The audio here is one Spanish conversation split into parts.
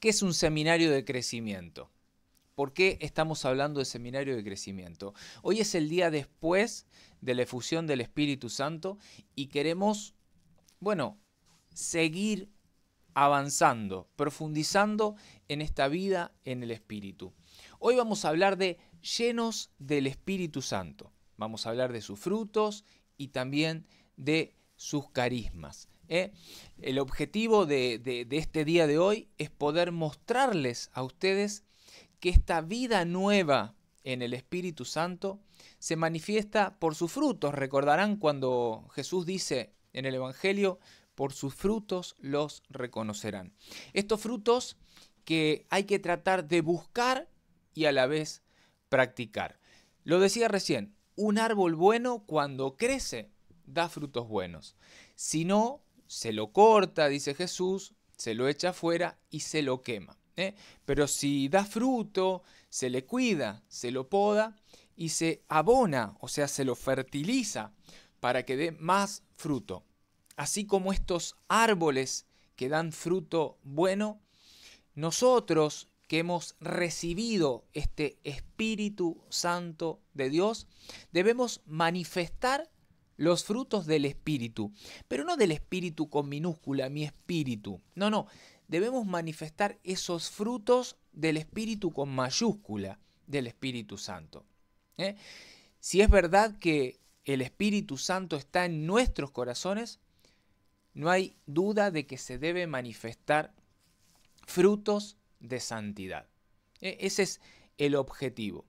¿Qué es un seminario de crecimiento? ¿Por qué estamos hablando de seminario de crecimiento? Hoy es el día después de la efusión del Espíritu Santo y queremos, bueno, seguir avanzando, profundizando en esta vida en el Espíritu. Hoy vamos a hablar de llenos del Espíritu Santo. Vamos a hablar de sus frutos y también de sus carismas. ¿eh? El objetivo de, de este día de hoy es poder mostrarles a ustedes que esta vida nueva en el Espíritu Santo se manifiesta por sus frutos. Recordarán cuando Jesús dice en el Evangelio, por sus frutos los reconocerán. Estos frutos que hay que tratar de buscar y a la vez practicar. Lo decía recién, un árbol bueno cuando crece da frutos buenos. Si no, se lo corta, dice Jesús, se lo echa afuera y se lo quema. ¿eh? Pero si da fruto, se le cuida, se lo poda y se abona, o sea, se lo fertiliza para que dé más fruto. Así como estos árboles que dan fruto bueno, nosotros que hemos recibido este Espíritu Santo de Dios, debemos manifestar los frutos del Espíritu, pero no del Espíritu con minúscula, mi espíritu. No, no, debemos manifestar esos frutos del Espíritu con mayúscula, del Espíritu Santo. ¿eh? Si es verdad que el Espíritu Santo está en nuestros corazones, no hay duda de que se debe manifestar frutos de santidad. ¿eh? Ese es el objetivo.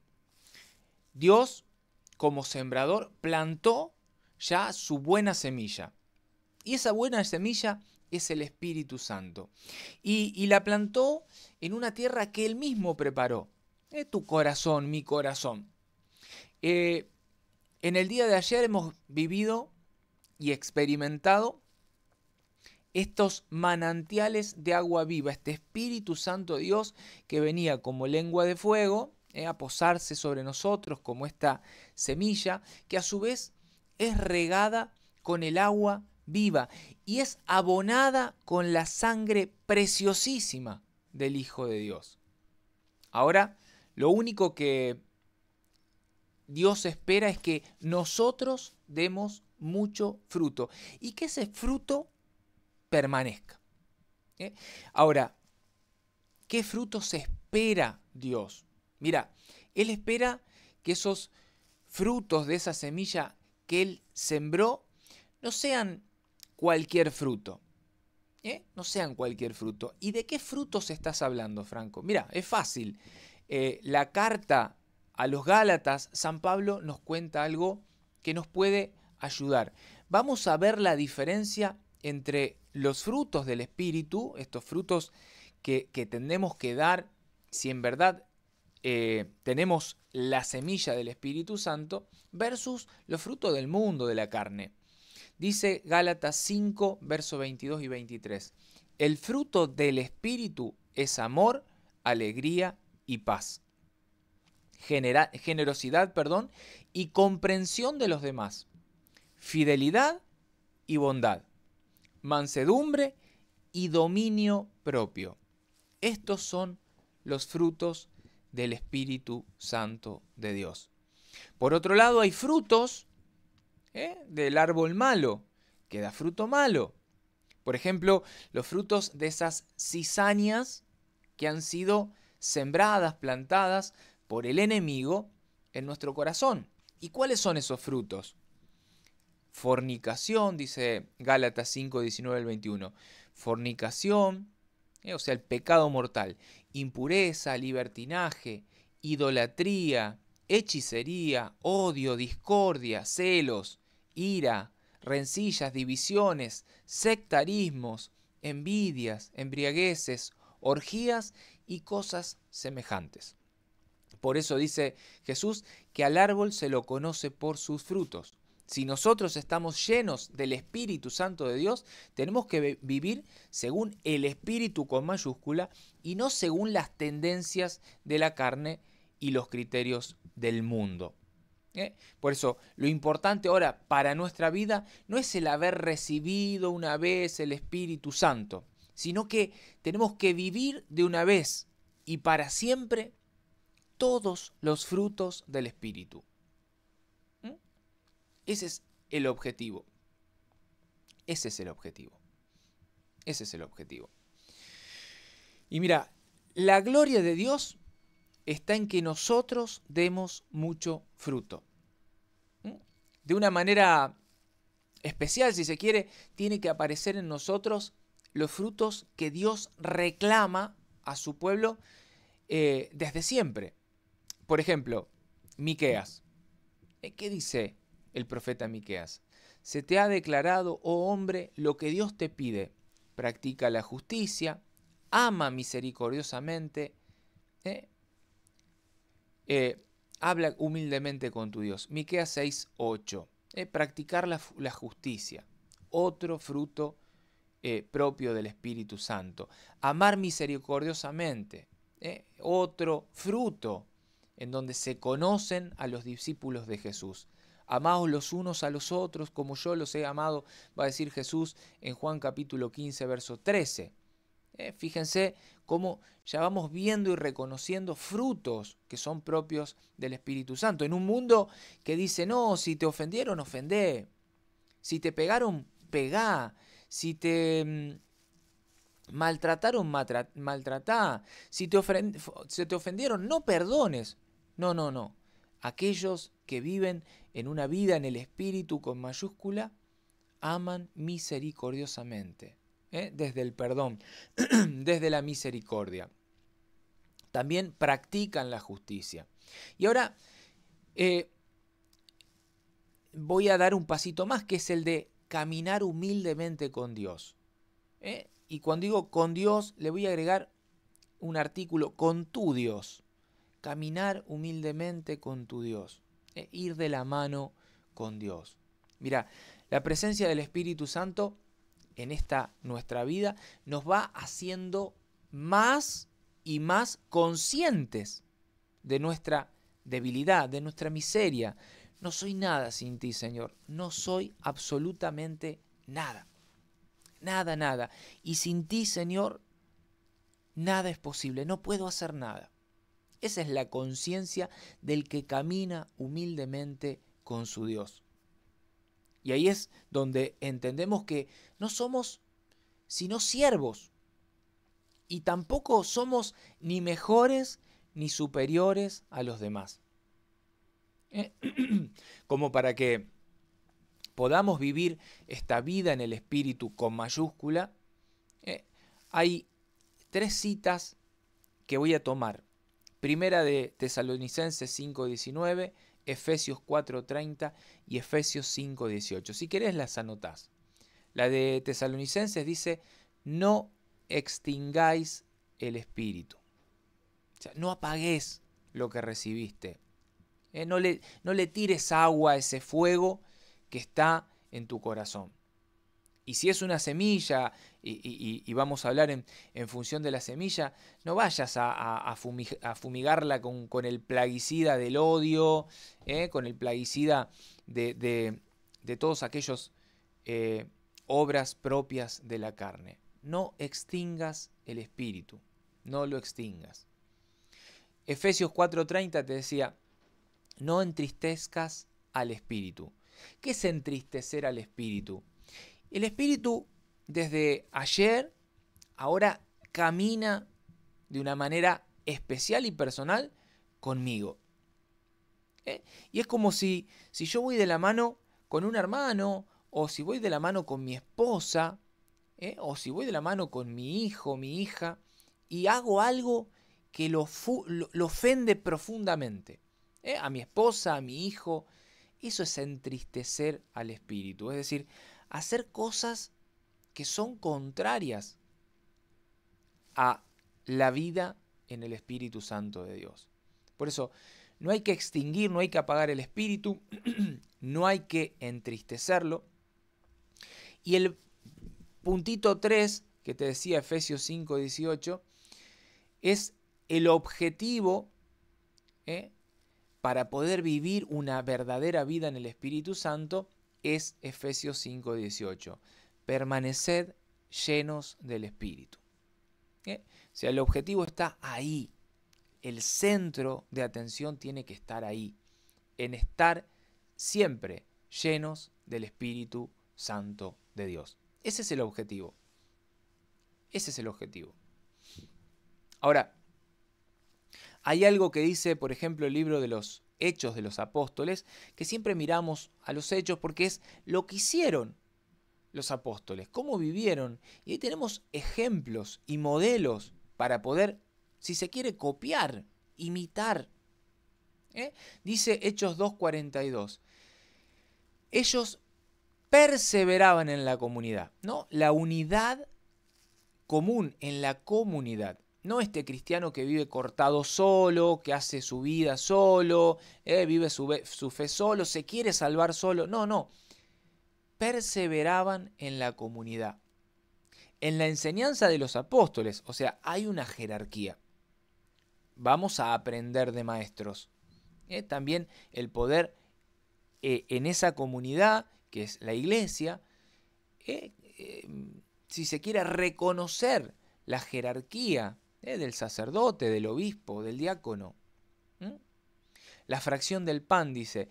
Dios, como sembrador, plantó ya su buena semilla. Y esa buena semilla es el Espíritu Santo. Y, la plantó en una tierra que él mismo preparó. es eh, tu corazón, mi corazón. Eh, en el día de ayer hemos vivido y experimentado estos manantiales de agua viva, este Espíritu Santo de Dios que venía como lengua de fuego eh, a posarse sobre nosotros como esta semilla, que a su vez es regada con el agua viva y es abonada con la sangre preciosísima del Hijo de Dios. Ahora, lo único que Dios espera es que nosotros demos mucho fruto y que ese fruto permanezca. ¿eh? Ahora, ¿qué frutos espera Dios? Mira, Él espera que esos frutos de esa semilla que él sembró no sean cualquier fruto. ¿eh? No sean cualquier fruto. ¿Y de qué frutos estás hablando, Franco? Mira, es fácil. Eh, la carta a los Gálatas, San Pablo nos cuenta algo que nos puede ayudar. Vamos a ver la diferencia entre los frutos del Espíritu, estos frutos que, que que dar si en verdad eh, tenemos la semilla del Espíritu Santo versus los frutos del mundo de la carne. Dice Gálatas 5, versos 22 y 23. El fruto del Espíritu es amor, alegría y paz. generosidad, perdón, y comprensión de los demás. Fidelidad y bondad. Mansedumbre y dominio propio. Estos son los frutos del Espíritu Santo de Dios. Por otro lado, hay frutos ¿eh? del árbol malo, que da fruto malo. Por ejemplo, los frutos de esas cizañas que han sido sembradas, plantadas por el enemigo en nuestro corazón. ¿Y cuáles son esos frutos? Fornicación, dice Gálatas 5, 19 al 21. Fornicación, ¿eh? o sea, el pecado mortal impureza, libertinaje, idolatría, hechicería, odio, discordia, celos, ira, rencillas, divisiones, sectarismos, envidias, embriagueces, orgías y cosas semejantes. Por eso dice Jesús que al árbol se lo conoce por sus frutos. Si nosotros estamos llenos del Espíritu Santo de Dios, tenemos que vivir según el Espíritu con mayúscula y no según las tendencias de la carne y los criterios del mundo. ¿eh? Por eso, lo importante ahora para nuestra vida no es el haber recibido una vez el Espíritu Santo, sino que tenemos que vivir de una vez y para siempre todos los frutos del Espíritu. Ese es el objetivo. Ese es el objetivo. Ese es el objetivo. Y mira, la gloria de Dios está en que nosotros demos mucho fruto. ¿Mm? De una manera especial, si se quiere, tiene que aparecer en nosotros los frutos que Dios reclama a su pueblo eh, desde siempre. Por ejemplo, Miqueas. Eh, ¿Qué dice el profeta Miqueas. Se te ha declarado, oh hombre, lo que Dios te pide. Practica la justicia, ama misericordiosamente, ¿eh? Eh, habla humildemente con tu Dios. Miqueas 6.8, eh, practicar la, la, justicia, otro fruto propio del Espíritu Santo. Amar misericordiosamente, otro fruto en donde se conocen a los discípulos de Jesús. Amados los unos a los otros como yo los he amado, va a decir Jesús en Juan capítulo 15, verso 13. Eh, fíjense cómo ya vamos viendo y reconociendo frutos que son propios del Espíritu Santo. En un mundo que dice, no, si te ofendieron, ofendé. Si te pegaron, pegá. Si te mm, maltrataron, maltratá. Si te, si te ofendieron, no perdones. No, no, no. Aquellos que viven en una vida en el Espíritu con mayúscula, aman misericordiosamente, ¿eh? desde el perdón, desde la misericordia. También practican la justicia. Y ahora eh, voy a dar un pasito más, que es el de caminar humildemente con Dios. ¿eh? Y cuando digo con Dios, le voy a agregar un artículo, con tu Dios. Caminar humildemente con tu Dios. E ir de la mano con Dios. Mira, la presencia del Espíritu Santo en esta nuestra vida nos va haciendo más y más conscientes de nuestra debilidad, de nuestra miseria. No soy nada sin ti, Señor. No soy absolutamente nada. Nada, nada. Y sin ti, Señor, nada es posible. No puedo hacer nada. Esa es la conciencia del que camina humildemente con su Dios. Y ahí es donde entendemos que no somos sino siervos. Y tampoco somos ni mejores ni superiores a los demás. Como para que podamos vivir esta vida en el espíritu con mayúscula, eh, hay tres citas que voy a tomar Primera de Tesalonicenses 5.19, Efesios 4.30 y Efesios 5.18. Si querés las anotás. La de Tesalonicenses dice, no extingáis el espíritu. O sea, no apagues lo que recibiste. Eh, no, le, no le tires agua a ese fuego que está en tu corazón. Y si es una semilla, y, vamos a hablar en, función de la semilla, no vayas a, fumigarla con, el plaguicida del odio, eh, con el plaguicida de, todas aquellas todos aquellos eh, obras propias de la carne. No extingas el espíritu, no lo extingas. Efesios 4:30 te decía, no entristezcas al espíritu. ¿Qué es entristecer al espíritu? El espíritu desde ayer ahora camina de una manera especial y personal conmigo. ¿Eh? Y es como si, si yo voy de la mano con un hermano, o si voy de la mano con mi esposa, ¿eh? o si voy de la mano con mi hijo, mi hija, y hago algo que lo, ofende profundamente. ¿eh? A mi esposa, a mi hijo. Eso es entristecer al espíritu. Es decir, hacer cosas que son contrarias a la vida en el Espíritu Santo de Dios. Por eso, no hay que extinguir, no hay que apagar el espíritu, no hay que entristecerlo. Y el puntito 3 que te decía Efesios 5, 18, es el objetivo ¿eh? para poder vivir una verdadera vida en el Espíritu Santo, es Efesios 5:18. Permaneced llenos del Espíritu. ¿Eh? O sea, el objetivo está ahí. El centro de atención tiene que estar ahí, en estar siempre llenos del Espíritu Santo de Dios. Ese es el objetivo. Ese es el objetivo. Ahora, hay algo que dice, por ejemplo, el libro de los Hechos de los Apóstoles, que siempre miramos a los hechos porque es lo que hicieron los apóstoles, cómo vivieron. Y ahí tenemos ejemplos y modelos para poder, si se quiere, copiar, imitar. ¿eh? Dice Hechos 2.42. Ellos perseveraban en la comunidad, ¿no? La unidad común en la comunidad. No este cristiano que vive cortado solo, que hace su vida solo, eh, vive su, fe solo, se quiere salvar solo. No, no. Perseveraban en la comunidad. En la enseñanza de los apóstoles, o sea, hay una jerarquía. Vamos a aprender de maestros. Eh, también el poder eh, en esa comunidad, que es la iglesia, si se quiere reconocer la jerarquía ¿eh? del sacerdote, del obispo, del diácono. La fracción del pan, dice,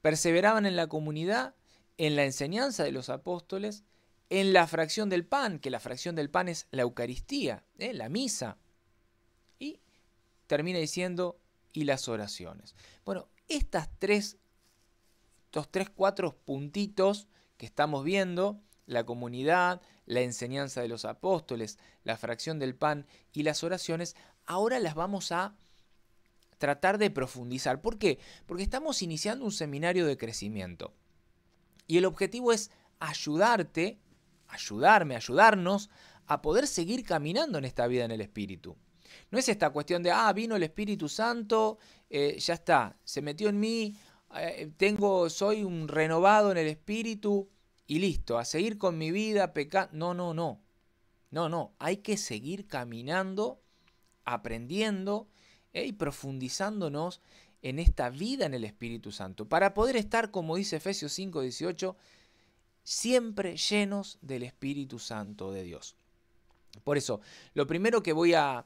perseveraban en la comunidad, en la enseñanza de los apóstoles, en la fracción del pan, que la fracción del pan es la Eucaristía, ¿eh? la misa. Y termina diciendo, y las oraciones. Bueno, estas tres, estos tres, cuatro puntitos que estamos viendo, la comunidad, la enseñanza de los apóstoles, la fracción del pan y las oraciones, ahora las vamos a tratar de profundizar. ¿Por qué? Porque estamos iniciando un seminario de crecimiento. Y el objetivo es ayudarte, ayudarme, ayudarnos a poder seguir caminando en esta vida en el Espíritu. No es esta cuestión de, ah, vino el Espíritu Santo, eh, ya está, se metió en mí, eh, tengo, soy un renovado en el Espíritu, y listo, a seguir con mi vida, pecar. No, no, no. No, no. Hay que seguir caminando, aprendiendo eh, y profundizándonos en esta vida en el Espíritu Santo. Para poder estar, como dice Efesios 5, 18, siempre llenos del Espíritu Santo de Dios. Por eso, lo primero que voy a,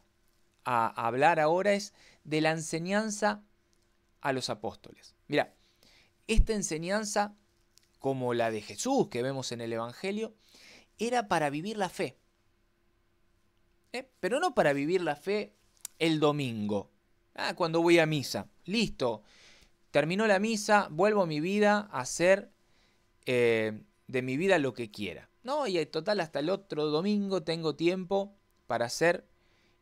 a hablar ahora es de la enseñanza a los apóstoles. Mira, esta enseñanza como la de Jesús que vemos en el Evangelio, era para vivir la fe. ¿Eh? Pero no para vivir la fe el domingo, ah, cuando voy a misa. Listo, terminó la misa, vuelvo a mi vida a hacer eh, de mi vida lo que quiera. No, y en eh, total hasta el otro domingo tengo tiempo para hacer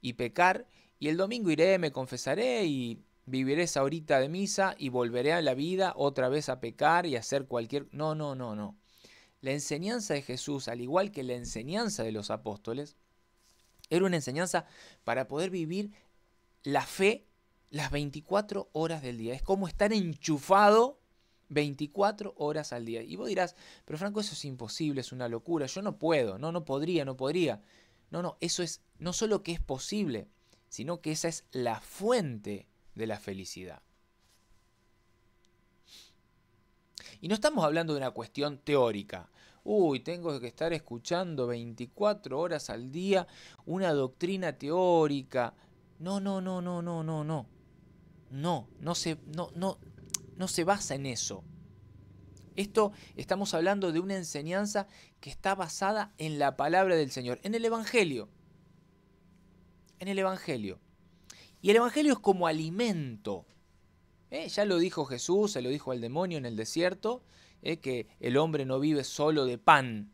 y pecar. Y el domingo iré, me confesaré y viviré esa horita de misa y volveré a la vida otra vez a pecar y hacer cualquier... No, no, no, no. La enseñanza de Jesús, al igual que la enseñanza de los apóstoles, era una enseñanza para poder vivir la fe las 24 horas del día. Es como estar enchufado 24 horas al día. Y vos dirás, pero Franco, eso es imposible, es una locura, yo no puedo, no, no podría, no podría. No, no, eso es no solo que es posible, sino que esa es la fuente de la felicidad. Y no estamos hablando de una cuestión teórica. Uy, tengo que estar escuchando 24 horas al día una doctrina teórica. No, no, no, no, no, no, no. No, no se, no, no, no se basa en eso. Esto estamos hablando de una enseñanza que está basada en la palabra del Señor, en el Evangelio. En el Evangelio. Y el Evangelio es como alimento. ¿Eh? Ya lo dijo Jesús, se lo dijo al demonio en el desierto, ¿eh? que el hombre no vive solo de pan,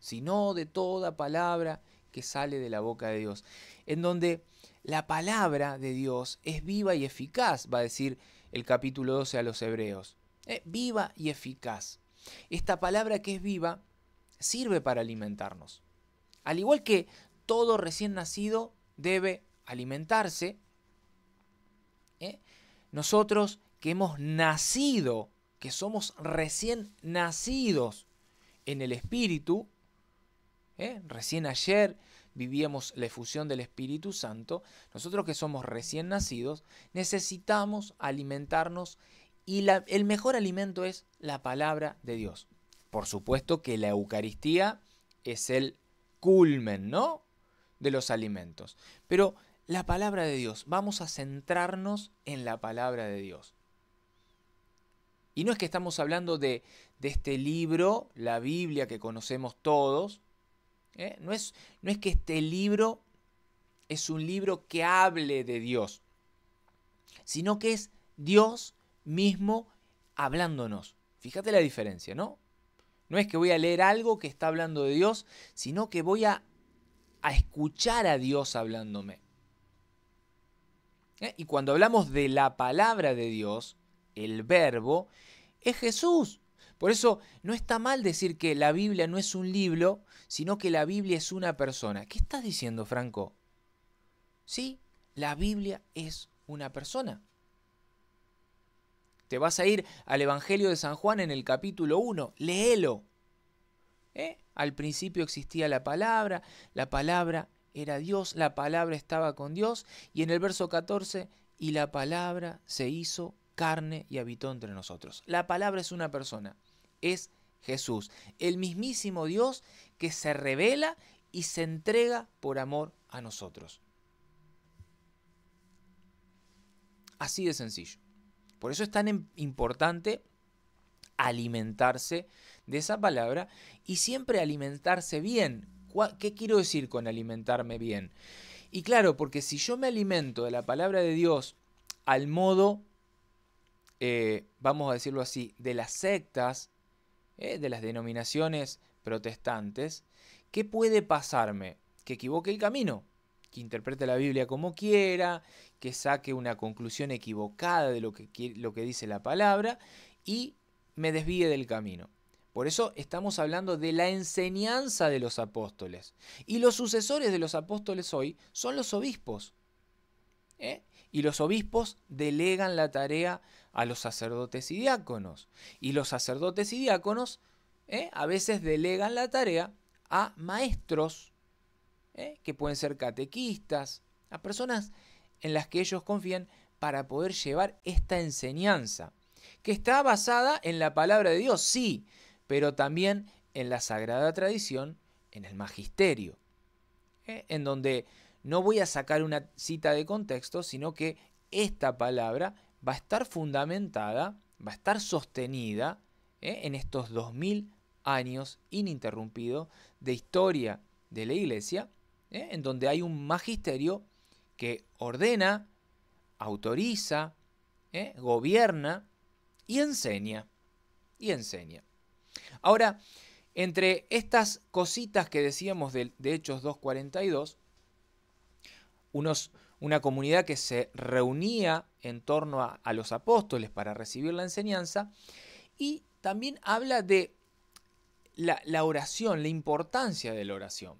sino de toda palabra que sale de la boca de Dios. En donde la palabra de Dios es viva y eficaz, va a decir el capítulo 12 a los hebreos. ¿Eh? Viva y eficaz. Esta palabra que es viva sirve para alimentarnos. Al igual que todo recién nacido debe alimentarse, nosotros que hemos nacido, que somos recién nacidos en el Espíritu, ¿eh? recién ayer vivíamos la efusión del Espíritu Santo, nosotros que somos recién nacidos, necesitamos alimentarnos y el mejor alimento es la palabra de Dios. Por supuesto que la Eucaristía es el culmen, ¿no? De los alimentos. Pero la palabra de Dios. Vamos a centrarnos en la palabra de Dios. Y no es que estamos hablando de, este libro, la Biblia que conocemos todos. ¿eh? No, es, que este libro es un libro que hable de Dios, sino que es Dios mismo hablándonos. Fíjate la diferencia, ¿no? No es que voy a leer algo que está hablando de Dios, sino que voy a escuchar a Dios hablándome. ¿eh? Y cuando hablamos de la palabra de Dios, el verbo, es Jesús. Por eso no está mal decir que la Biblia no es un libro, sino que la Biblia es una persona. ¿Qué estás diciendo, Franco? Sí, la Biblia es una persona. Te vas a ir al Evangelio de San Juan en el capítulo 1, léelo. ¿Eh? Al principio existía la palabra, la palabra era Dios, la palabra estaba con Dios. Y en el verso 14, y la palabra se hizo carne y habitó entre nosotros. La palabra es una persona, es Jesús, el mismísimo Dios que se revela y se entrega por amor a nosotros. Así de sencillo. Por eso es tan importante alimentarse de esa palabra y siempre alimentarse bien, ¿Qué quiero decir con alimentarme bien? Y claro, porque si yo me alimento de la palabra de Dios al modo, eh, vamos a decirlo así, de las sectas, eh, de las denominaciones protestantes, ¿qué puede pasarme? Que equivoque el camino, que interprete la Biblia como quiera, que saque una conclusión equivocada de lo que dice la palabra y me desvíe del camino. Por eso estamos hablando de la enseñanza de los apóstoles. Y los sucesores de los apóstoles hoy son los obispos. ¿eh? Y los obispos delegan la tarea a los sacerdotes y diáconos. Y los sacerdotes y diáconos ¿eh? a veces delegan la tarea a maestros, ¿eh? que pueden ser catequistas, a personas en las que ellos confían para poder llevar esta enseñanza, que está basada en la palabra de Dios, sí, pero también en la sagrada tradición, en el magisterio, ¿eh? en donde no voy a sacar una cita de contexto, sino que esta palabra va a estar fundamentada, va a estar sostenida ¿eh? en estos 2000 años ininterrumpidos de historia de la iglesia, ¿eh? en donde hay un magisterio que ordena, autoriza, gobierna y enseña. Y enseña. Ahora, entre estas cositas que decíamos de, Hechos 2.42, una comunidad que se reunía en torno a, los apóstoles para recibir la enseñanza, y también habla de la, oración, la importancia de la oración.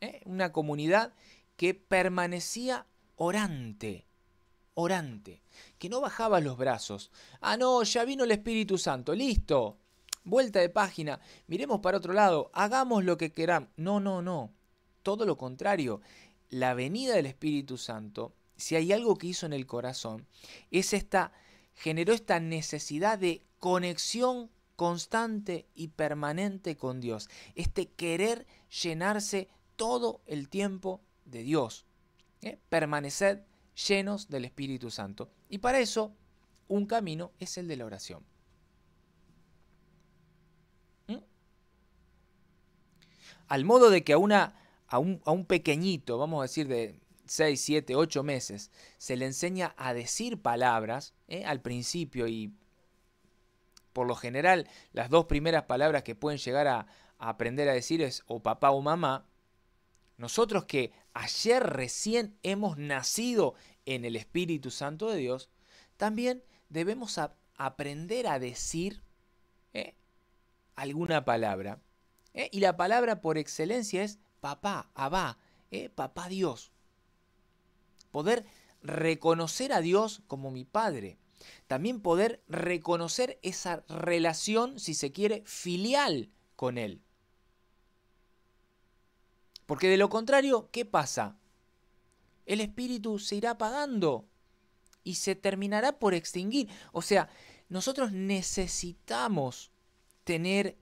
¿eh? Una comunidad que permanecía orante, orante, que no bajaba los brazos. Ah, no, ya vino el Espíritu Santo, listo, vuelta de página, miremos para otro lado, hagamos lo que queramos. No, no, no. Todo lo contrario. La venida del Espíritu Santo, si hay algo que hizo en el corazón, es esta, generó esta necesidad de conexión constante y permanente con Dios. Este querer llenarse todo el tiempo de Dios. Permanecer ¿Eh? Permaneced llenos del Espíritu Santo. Y para eso, un camino es el de la oración. al modo de que a, una, a, un, pequeñito, vamos a decir de 6, 7, 8 meses, se le enseña a decir palabras ¿eh? al principio y por lo general las dos primeras palabras que pueden llegar a, aprender a decir es o papá o mamá, nosotros que ayer recién hemos nacido en el Espíritu Santo de Dios, también debemos aprender a decir ¿eh? alguna palabra ¿eh? Y la palabra por excelencia es papá, abá, ¿eh? papá Dios. Poder reconocer a Dios como mi padre. También poder reconocer esa relación, si se quiere, filial con Él. Porque de lo contrario, ¿qué pasa? El espíritu se irá apagando y se terminará por extinguir. O sea, nosotros necesitamos tener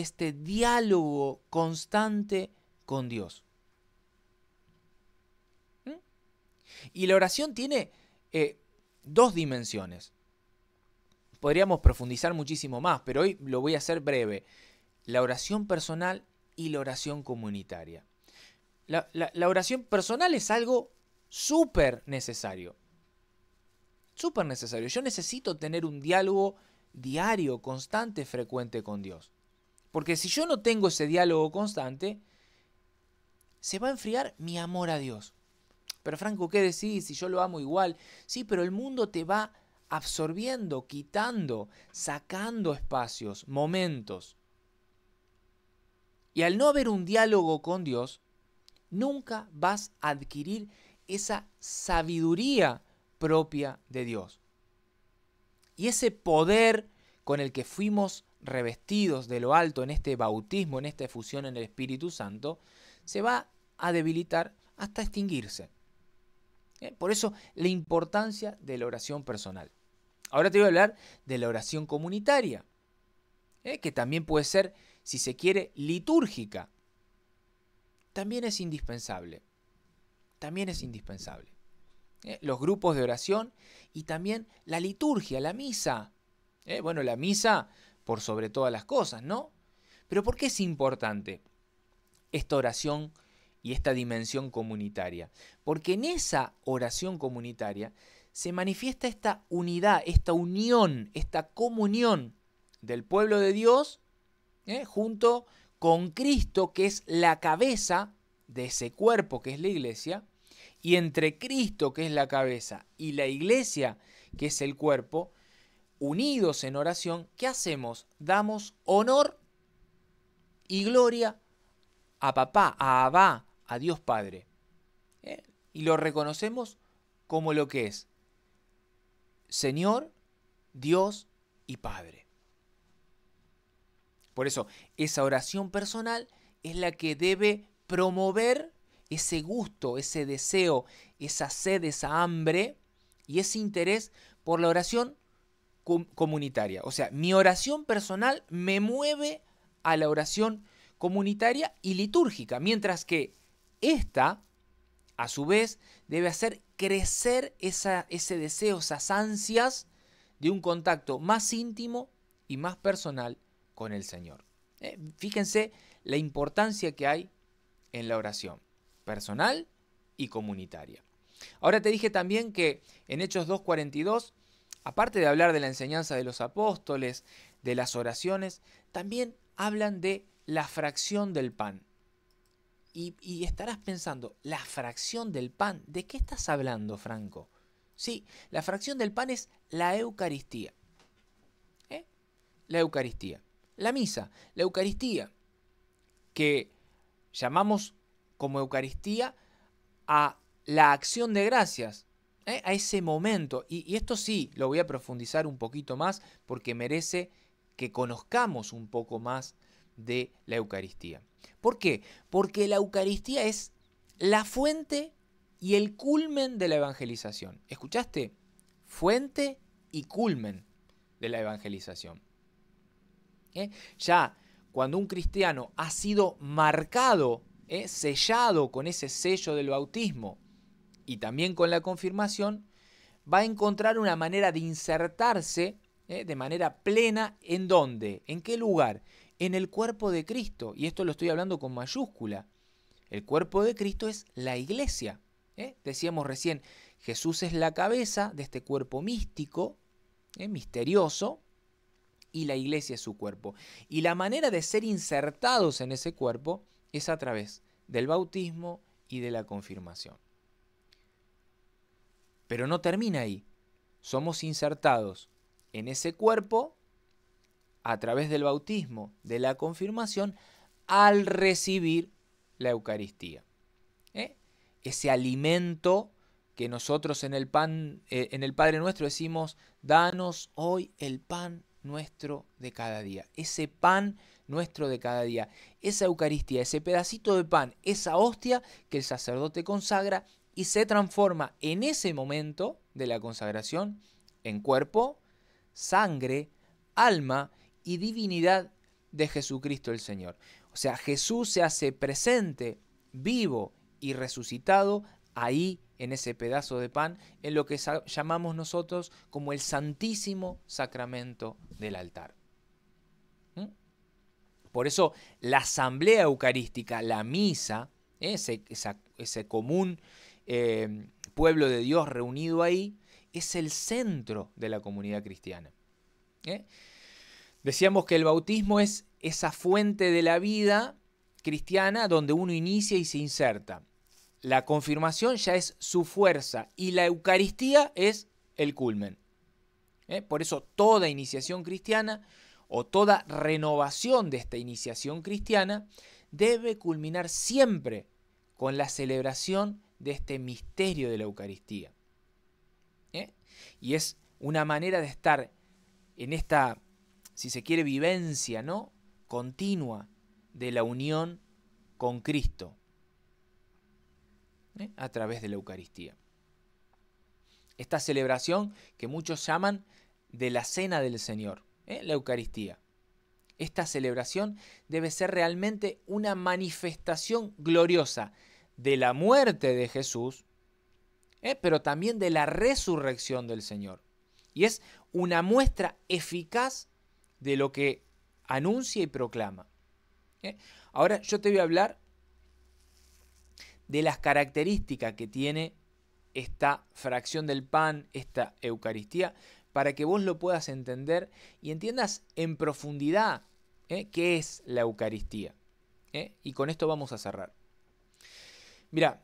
este diálogo constante con Dios. ¿Mm? Y la oración tiene eh, dos dimensiones. Podríamos profundizar muchísimo más, pero hoy lo voy a hacer breve. La oración personal y la oración comunitaria. La, la oración personal es algo súper necesario. Súper necesario. Yo necesito tener un diálogo diario, constante, frecuente con Dios. Porque si yo no tengo ese diálogo constante, se va a enfriar mi amor a Dios. Pero Franco, ¿qué decís? Si yo lo amo igual. Sí, pero el mundo te va absorbiendo, quitando, sacando espacios, momentos. Y al no haber un diálogo con Dios, nunca vas a adquirir esa sabiduría propia de Dios. Y ese poder con el que fuimos revestidos de lo alto en este bautismo, en esta efusión en el Espíritu Santo, se va a debilitar hasta extinguirse. ¿Eh? Por eso la importancia de la oración personal. Ahora te voy a hablar de la oración comunitaria, ¿eh? que también puede ser, si se quiere, litúrgica. También es indispensable. También es indispensable. ¿eh? Los grupos de oración y también la liturgia, la misa. Bueno, la misa por sobre todas las cosas, ¿no? Pero ¿por qué es importante esta oración y esta dimensión comunitaria? Porque en esa oración comunitaria se manifiesta esta unidad, esta unión, esta comunión del pueblo de Dios ¿eh? junto con Cristo, que es la cabeza de ese cuerpo que es la iglesia, y entre Cristo, que es la cabeza, y la iglesia, que es el cuerpo, unidos en oración, ¿qué hacemos? Damos honor y gloria a papá, a Abba, a Dios Padre. ¿Eh? Y lo reconocemos como lo que es. Señor, Dios y Padre. Por eso, esa oración personal es la que debe promover ese gusto, ese deseo, esa sed, esa hambre y ese interés por la oración comunitaria. O sea, mi oración personal me mueve a la oración comunitaria y litúrgica, mientras que esta, a su vez, debe hacer crecer ese deseo, esas ansias de un contacto más íntimo y más personal con el Señor. Eh, fíjense la importancia que hay en la oración personal y comunitaria. Ahora te dije también que en Hechos 2.42 aparte de hablar de la enseñanza de los apóstoles, de las oraciones, también hablan de la fracción del pan. Y, estarás pensando, la fracción del pan, ¿de qué estás hablando, Franco? Sí, la fracción del pan es la Eucaristía. ¿Eh? La Eucaristía. La misa, la Eucaristía, que llamamos como Eucaristía a la acción de gracias ¿eh? a ese momento. Y, esto sí, lo voy a profundizar un poquito más porque merece que conozcamos un poco más de la Eucaristía. ¿Por qué? Porque la Eucaristía es la fuente y el culmen de la evangelización. ¿Escuchaste? Fuente y culmen de la evangelización. ¿Eh? Ya cuando un cristiano ha sido marcado, ¿eh? sellado con ese sello del bautismo, y también con la confirmación, va a encontrar una manera de insertarse eh, de manera plena en dónde, en qué lugar, en el cuerpo de Cristo. Y esto lo estoy hablando con mayúscula. El cuerpo de Cristo es la iglesia. ¿eh? Decíamos recién, Jesús es la cabeza de este cuerpo místico, ¿eh? misterioso, y la iglesia es su cuerpo. Y la manera de ser insertados en ese cuerpo es a través del bautismo y de la confirmación. Pero no termina ahí. Somos insertados en ese cuerpo a través del bautismo, de la confirmación, al recibir la Eucaristía. ¿eh? Ese alimento que nosotros en el pan, eh, en el Padre Nuestro decimos, danos hoy el pan nuestro de cada día. Ese pan nuestro de cada día. Esa Eucaristía, ese pedacito de pan, esa hostia que el sacerdote consagra y se transforma en ese momento de la consagración en cuerpo, sangre, alma y divinidad de Jesucristo el Señor. O sea, Jesús se hace presente, vivo y resucitado ahí en ese pedazo de pan, en lo que llamamos nosotros como el santísimo sacramento del altar. ¿Mm? Por eso la asamblea eucarística, la misa, ¿eh? ese común eh, pueblo de Dios reunido ahí, es el centro de la comunidad cristiana. ¿eh? Decíamos que el bautismo es esa fuente de la vida cristiana donde uno inicia y se inserta. La confirmación ya es su fuerza y la Eucaristía es el culmen. ¿eh? Por eso toda iniciación cristiana o toda renovación de esta iniciación cristiana debe culminar siempre con la celebración de este misterio de la Eucaristía. ¿eh? Y es una manera de estar en esta, si se quiere, vivencia, ¿no? Continua de la unión con Cristo ¿eh? a través de la Eucaristía. Esta celebración que muchos llaman de la Cena del Señor, ¿eh? la Eucaristía. Esta celebración debe ser realmente una manifestación gloriosa de la muerte de Jesús, ¿eh? pero también de la resurrección del Señor. Y es una muestra eficaz de lo que anuncia y proclama. ¿eh? Ahora yo te voy a hablar de las características que tiene esta fracción del pan, esta Eucaristía, para que vos lo puedas entender y entiendas en profundidad ¿eh? qué es la Eucaristía. Y con esto vamos a cerrar. Mira,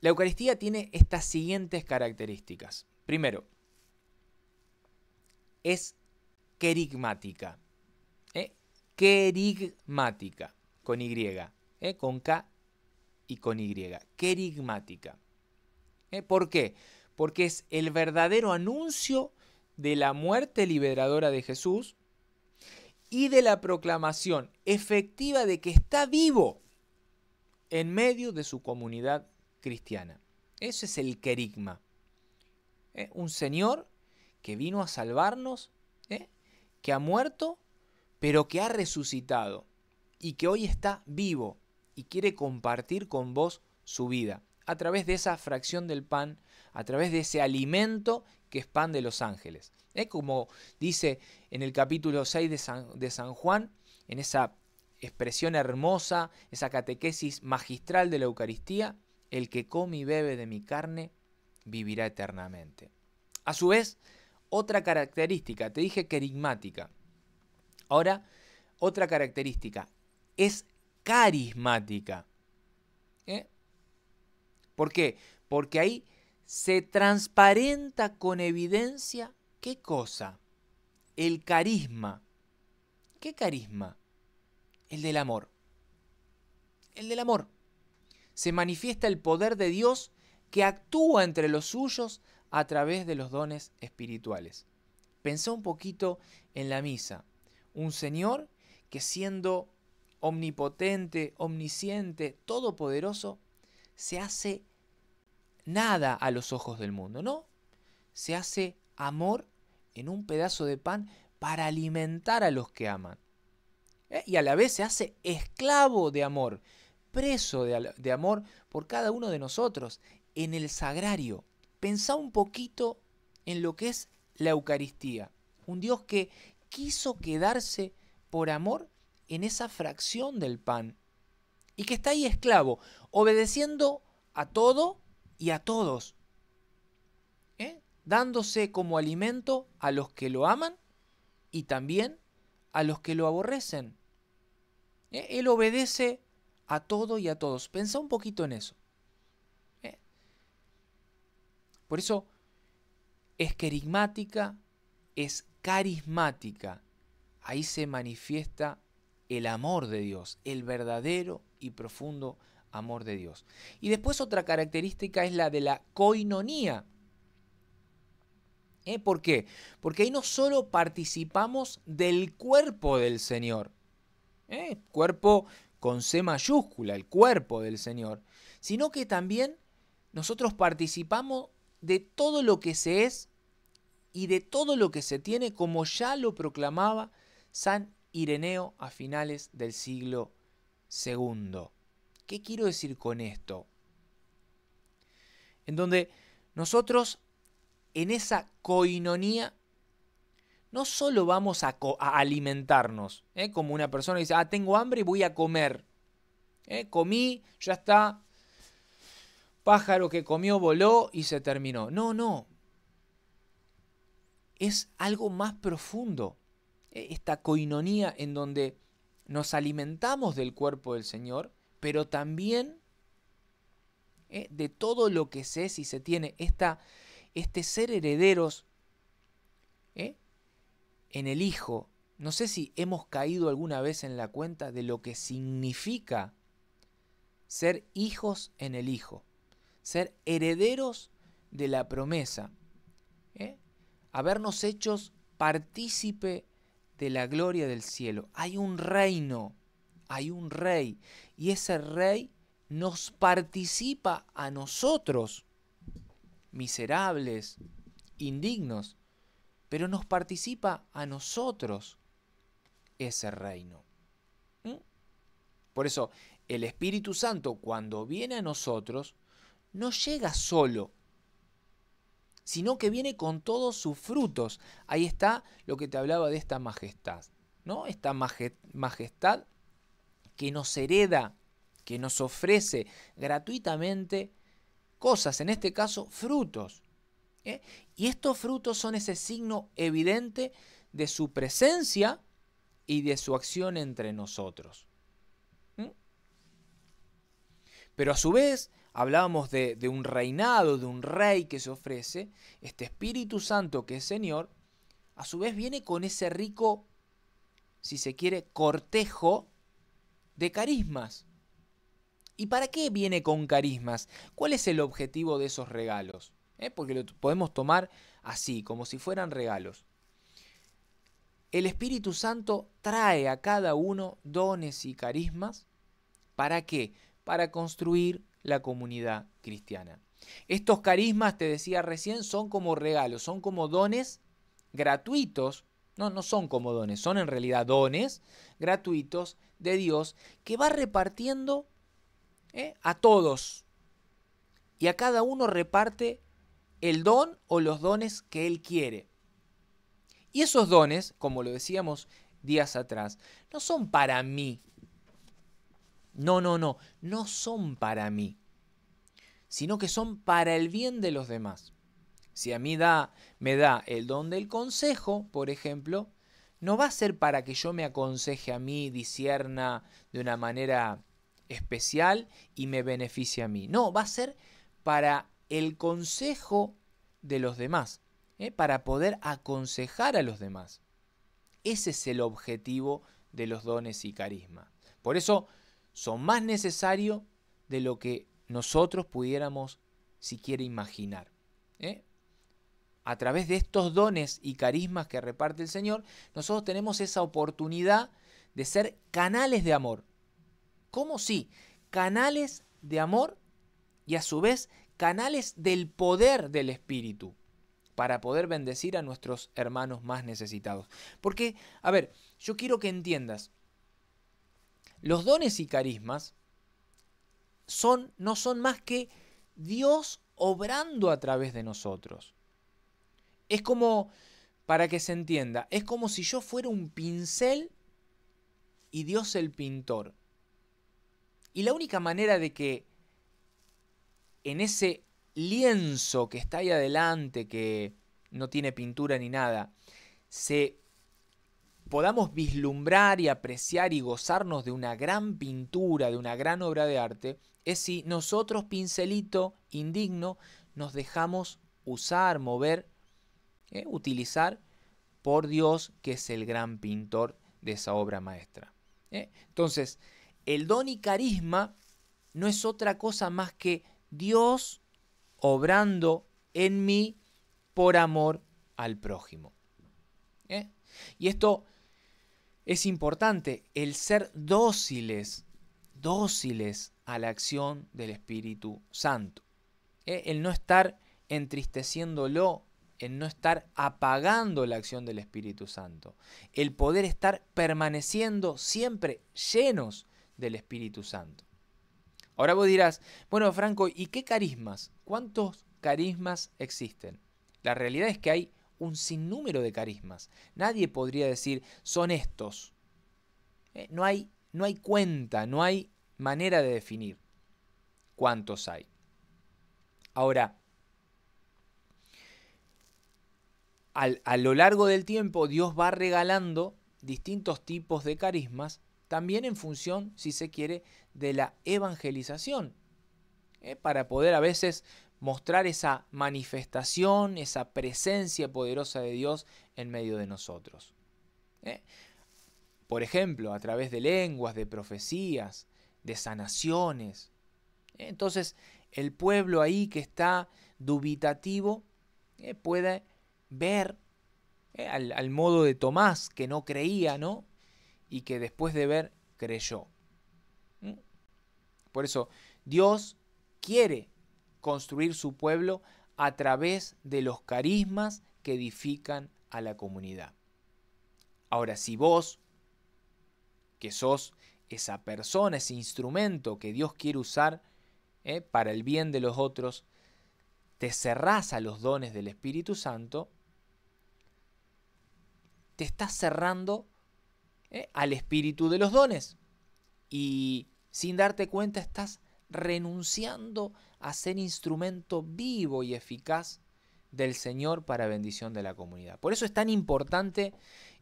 la Eucaristía tiene estas siguientes características. Primero, es querigmática. ¿eh? Querigmática, con Y, ¿eh? con K y con Y. Querigmática. ¿eh? ¿Por qué? Porque es el verdadero anuncio de la muerte liberadora de Jesús y de la proclamación efectiva de que está vivo en medio de su comunidad cristiana. Ese es el querigma. Eh, un Señor que vino a salvarnos, eh, que ha muerto, pero que ha resucitado y que hoy está vivo y quiere compartir con vos su vida a través de esa fracción del pan, a través de ese alimento que es pan de los ángeles. Como dice en el capítulo 6 de San, de San Juan, en esa expresión hermosa, esa catequesis magistral de la Eucaristía, el que come y bebe de mi carne vivirá eternamente. A su vez, otra característica, te dije carismática Ahora, otra característica, es carismática. ¿Eh? ¿Por qué? Porque ahí se transparenta con evidencia qué cosa? El carisma. ¿Qué carisma? El del amor. El del amor. Se manifiesta el poder de Dios que actúa entre los suyos a través de los dones espirituales. Pensó un poquito en la misa. Un Señor que siendo omnipotente, omnisciente, todopoderoso, se hace nada a los ojos del mundo, ¿no? Se hace amor en un pedazo de pan para alimentar a los que aman. ¿eh? y a la vez se hace esclavo de amor, preso de, amor por cada uno de nosotros en el sagrario. Pensá un poquito en lo que es la Eucaristía, un Dios que quiso quedarse por amor en esa fracción del pan y que está ahí esclavo, obedeciendo a todo y a todos, ¿eh? dándose como alimento a los que lo aman y también a los que lo aborrecen. ¿Eh? Él obedece a todo y a todos. Piensa un poquito en eso. ¿Eh? Por eso es carismática, es carismática. Ahí se manifiesta el amor de Dios, el verdadero y profundo amor de Dios. Y después otra característica es la de la coinonía. ¿Eh? ¿Por qué? Porque ahí no solo participamos del cuerpo del Señor, ¿eh? cuerpo con C mayúscula, el cuerpo del Señor, sino que también nosotros participamos de todo lo que se es y de todo lo que se tiene, como ya lo proclamaba San Ireneo a finales del siglo II. ¿Qué quiero decir con esto? En donde nosotros, en esa coinonía, no solo vamos a, alimentarnos, ¿eh? como una persona dice, ah, tengo hambre y voy a comer. ¿eh? Comí, ya está. Pájaro que comió, voló y se terminó. No, no. Es algo más profundo. ¿eh? Esta coinonía en donde nos alimentamos del cuerpo del Señor, pero también de todo lo que se es y se tiene. Esta, este ser herederos en el Hijo, no sé si hemos caído alguna vez en la cuenta de lo que significa ser hijos en el Hijo, ser herederos de la promesa, ¿eh? habernos hechos partícipe de la gloria del cielo. Hay un reino, hay un rey, y ese rey nos participa a nosotros, miserables, indignos, pero nos participa a nosotros ese reino. ¿Mm? Por eso, el Espíritu Santo cuando viene a nosotros, no llega solo, sino que viene con todos sus frutos. Ahí está lo que te hablaba de esta majestad, ¿no? Esta majestad que nos hereda, que nos ofrece gratuitamente cosas, en este caso frutos. ¿eh? Y estos frutos son ese signo evidente de su presencia y de su acción entre nosotros. ¿Mm? Pero a su vez, hablábamos de, un reinado, de un rey que se ofrece, este Espíritu Santo que es Señor, a su vez viene con ese rico, si se quiere, cortejo de carismas. ¿Y para qué viene con carismas? ¿Cuál es el objetivo de esos regalos? ¿eh? porque lo podemos tomar así, como si fueran regalos. El Espíritu Santo trae a cada uno dones y carismas. ¿Para qué? Para construir la comunidad cristiana. Estos carismas, te decía recién, son como regalos, son como dones gratuitos. No, no son como dones, son en realidad dones gratuitos de Dios que va repartiendo ¿eh? a todos. Y a cada uno reparte el don o los dones que Él quiere. Y esos dones, como lo decíamos días atrás, no son para mí. No, no, no, no son para mí, sino que son para el bien de los demás. Si a mí da, me da el don del consejo, por ejemplo, no va a ser para que yo me aconseje a mí, disierna de una manera especial y me beneficie a mí. No, va a ser para el consejo de los demás, ¿eh? para poder aconsejar a los demás. Ese es el objetivo de los dones y carisma. Por eso son más necesarios de lo que nosotros pudiéramos siquiera imaginar. ¿eh? A través de estos dones y carismas que reparte el Señor, nosotros tenemos esa oportunidad de ser canales de amor. ¿Cómo sí? Canales de amor y a su vez canales del poder del Espíritu para poder bendecir a nuestros hermanos más necesitados. Porque, a ver, yo quiero que entiendas, los dones y carismas son, no son más que Dios obrando a través de nosotros. Es como, para que se entienda, es como si yo fuera un pincel y Dios el pintor. Y la única manera de que en ese lienzo que está ahí adelante, que no tiene pintura ni nada, se podamos vislumbrar y apreciar y gozarnos de una gran pintura, de una gran obra de arte, es si nosotros, pincelito indigno, nos dejamos usar, mover, eh, utilizar por Dios, que es el gran pintor de esa obra maestra. Eh. Entonces, el don y carisma no es otra cosa más que Dios obrando en mí por amor al prójimo. ¿Eh? Y esto es importante, el ser dóciles, dóciles a la acción del Espíritu Santo. ¿Eh? El no estar entristeciéndolo, el no estar apagando la acción del Espíritu Santo. El poder estar permaneciendo siempre llenos del Espíritu Santo. Ahora vos dirás, bueno Franco, ¿y qué carismas? ¿Cuántos carismas existen? La realidad es que hay un sinnúmero de carismas. Nadie podría decir, son estos. Eh, no, hay, no hay cuenta, no hay manera de definir cuántos hay. Ahora, a lo largo del tiempo Dios va regalando distintos tipos de carismas también en función, si se quiere, de la evangelización, ¿eh? para poder a veces mostrar esa manifestación, esa presencia poderosa de Dios en medio de nosotros. ¿eh? Por ejemplo, a través de lenguas, de profecías, de sanaciones. ¿eh? Entonces, el pueblo ahí que está dubitativo puede ver al, modo de Tomás, que no creía, ¿no? y que después de ver creyó. ¿Mm? Por eso Dios quiere construir su pueblo a través de los carismas que edifican a la comunidad. Ahora, si vos, que sos esa persona, ese instrumento que Dios quiere usar ¿eh? para el bien de los otros, te cerrás a los dones del Espíritu Santo, te estás cerrando ¿eh? al espíritu de los dones. Y sin darte cuenta estás renunciando a ser instrumento vivo y eficaz del Señor para bendición de la comunidad. Por eso es tan importante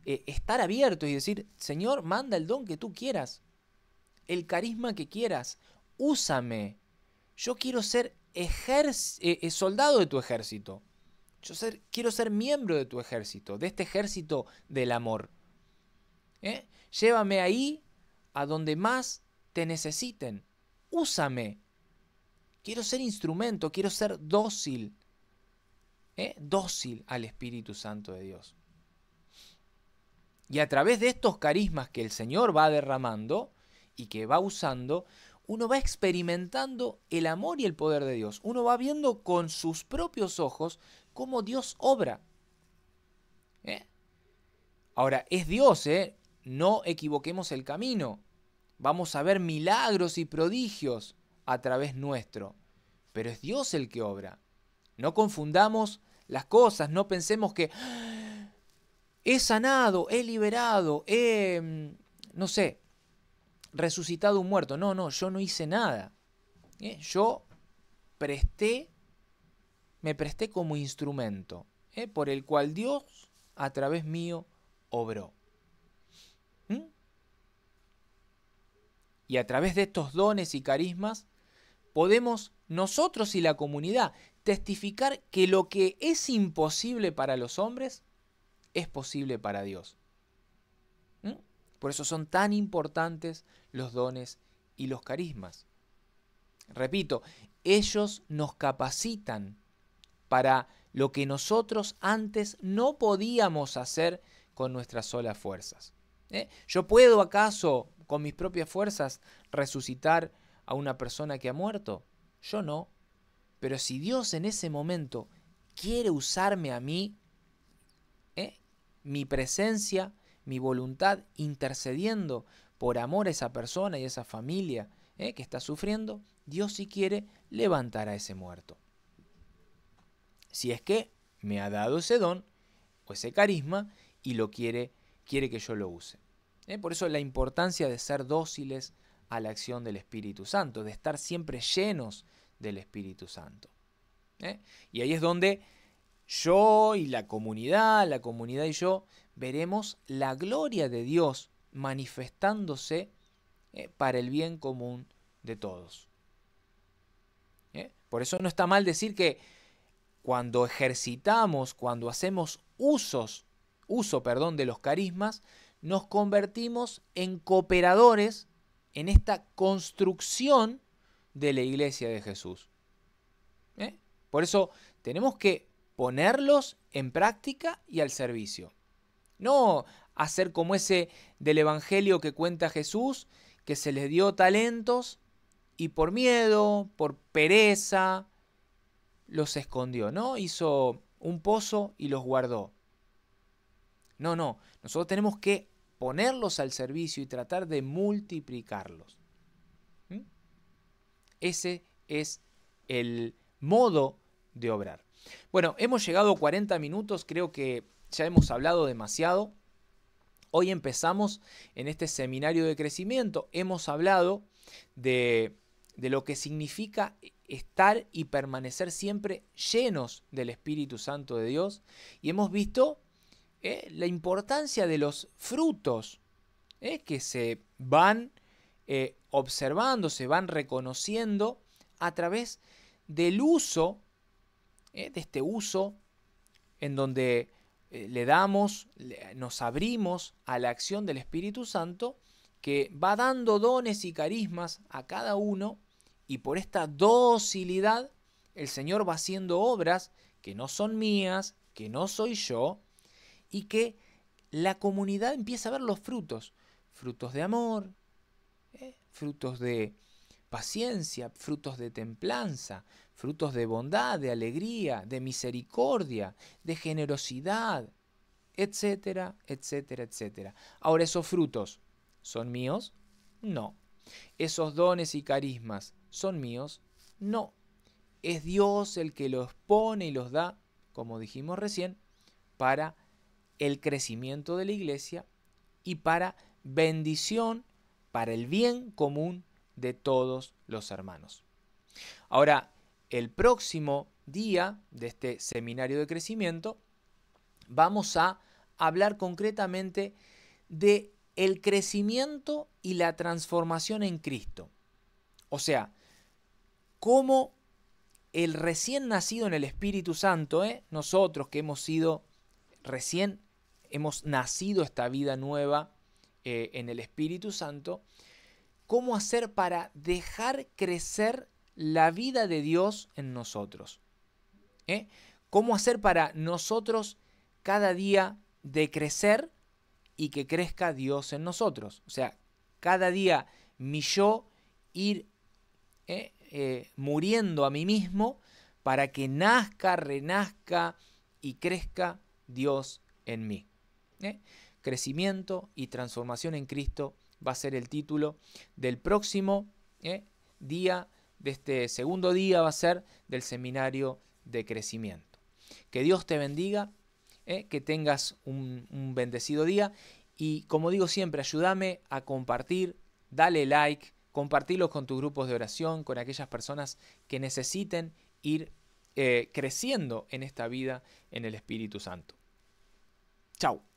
eh, estar abierto y decir, Señor, manda el don que tú quieras, el carisma que quieras, úsame. Yo quiero ser eh, soldado de tu ejército. Yo quiero ser miembro de tu ejército, de este ejército del amor. ¿eh? Llévame ahí a donde más te necesiten. Úsame. Quiero ser instrumento, quiero ser dócil. ¿eh? Dócil al Espíritu Santo de Dios. Y a través de estos carismas que el Señor va derramando y que va usando, uno va experimentando el amor y el poder de Dios. Uno va viendo con sus propios ojos cómo Dios obra. ¿eh? Ahora, es Dios, ¿eh? no equivoquemos el camino. Vamos a ver milagros y prodigios a través nuestro. Pero es Dios el que obra. No confundamos las cosas, no pensemos que ah, he sanado, he liberado, he, mm, no sé, resucitado un muerto. No, no, yo no hice nada. ¿Eh? Yo presté, me presté como instrumento, ¿eh? por el cual Dios, a través mío, obró. Y a través de estos dones y carismas, podemos nosotros y la comunidad testificar que lo que es imposible para los hombres es posible para Dios. ¿Mm? Por eso son tan importantes los dones y los carismas. Repito, ellos nos capacitan para lo que nosotros antes no podíamos hacer con nuestras solas fuerzas. ¿eh? ¿Yo puedo acaso con mis propias fuerzas resucitar a una persona que ha muerto? Yo no. Pero si Dios en ese momento quiere usarme a mí, ¿eh? mi presencia, mi voluntad intercediendo por amor a esa persona y a esa familia ¿eh? que está sufriendo, Dios si quiere levantar a ese muerto. Si es que me ha dado ese don o ese carisma y lo quiere, quiere que yo lo use. ¿eh? Por eso la importancia de ser dóciles a la acción del Espíritu Santo, de estar siempre llenos del Espíritu Santo. ¿eh? Y ahí es donde yo y la comunidad, la comunidad y yo, veremos la gloria de Dios manifestándose ¿eh? para el bien común de todos. Por eso no está mal decir que cuando ejercitamos, cuando hacemos usos, uso perdón, de los carismas, nos convertimos en cooperadores en esta construcción de la iglesia de Jesús. ¿Eh? Por eso tenemos que ponerlos en práctica y al servicio. No hacer como ese del Evangelio que cuenta Jesús, que se les dio talentos y por miedo, por pereza, los escondió, ¿no? Hizo un pozo y los guardó. No, no, nosotros tenemos que ponerlos al servicio y tratar de multiplicarlos. ¿Mm? Ese es el modo de obrar. Bueno, hemos llegado a 40 minutos, creo que ya hemos hablado demasiado. Hoy empezamos en este seminario de crecimiento, hemos hablado de, de lo que significa estar y permanecer siempre llenos del Espíritu Santo de Dios y hemos visto ¿eh? la importancia de los frutos ¿eh? que se van eh, observando, se van reconociendo a través del uso, de este uso en donde le damos, nos abrimos a la acción del Espíritu Santo que va dando dones y carismas a cada uno y por esta docilidad el Señor va haciendo obras que no son mías, que no soy yo, y que la comunidad empieza a ver los frutos, frutos de amor, ¿eh? frutos de paciencia, frutos de templanza, frutos de bondad, de alegría, de misericordia, de generosidad, etcétera, etcétera, etcétera. Ahora, ¿esos frutos son míos? No. ¿Esos dones y carismas son míos? No. Es Dios el que los pone y los da, como dijimos recién, para el crecimiento de la iglesia y para bendición, para el bien común de todos los hermanos. Ahora, el próximo día de este seminario de crecimiento, vamos a hablar concretamente de el crecimiento y la transformación en Cristo. O sea, cómo el recién nacido en el Espíritu Santo, ¿eh? nosotros que hemos sido recién hemos nacido esta vida nueva eh, en el Espíritu Santo, cómo hacer para dejar crecer la vida de Dios en nosotros. ¿Eh? ¿Cómo hacer para nosotros cada día de crecer y que crezca Dios en nosotros? O sea, cada día mi yo ir ¿eh? muriendo a mí mismo para que nazca, renazca y crezca Dios en mí. ¿eh? Crecimiento y transformación en Cristo va a ser el título del próximo ¿eh? día, de este segundo día va a ser del seminario de crecimiento. Que Dios te bendiga, ¿eh? que tengas un, bendecido día y como digo siempre, ayúdame a compartir, dale like, compartirlos con tus grupos de oración, con aquellas personas que necesiten ir creciendo en esta vida en el Espíritu Santo. Chao.